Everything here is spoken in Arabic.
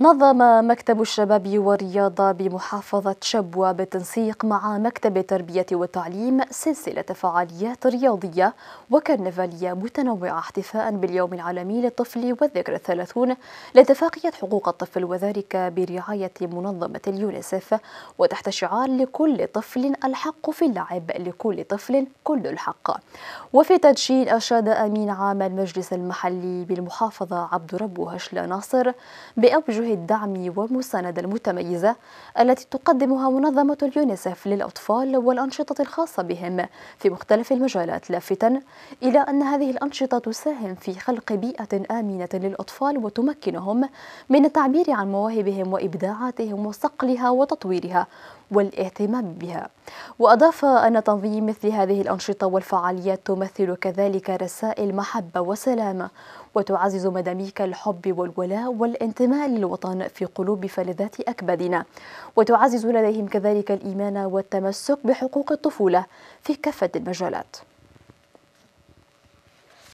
نظم مكتب الشباب والرياضة بمحافظة شبوة بالتنسيق مع مكتب التربية والتعليم سلسلة فعاليات رياضية وكرنفالية متنوعة احتفاء باليوم العالمي للطفل والذكرى الثلاثون لاتفاقية حقوق الطفل وذلك برعاية منظمة اليونيسف وتحت شعار لكل طفل الحق في اللعب لكل طفل كل الحق وفي تدشين أشاد أمين عام المجلس المحلي بالمحافظة عبد ربه هشلا ناصر بأوجه بوجه الدعم والمساندة المتميزة التي تقدمها منظمة اليونيسف للأطفال والأنشطة الخاصة بهم في مختلف المجالات لافتا إلى أن هذه الأنشطة تساهم في خلق بيئة آمنة للأطفال وتمكنهم من التعبير عن مواهبهم وإبداعاتهم وصقلها وتطويرها والاهتمام بها وأضاف أن تنظيم مثل هذه الأنشطة والفعاليات تمثل كذلك رسائل محبة وسلامة وتعزز مداميك الحب والولاء والانتماء للوطن في قلوب فلذات أكبادنا وتعزز لديهم كذلك الإيمان والتمسك بحقوق الطفولة في كافة المجالات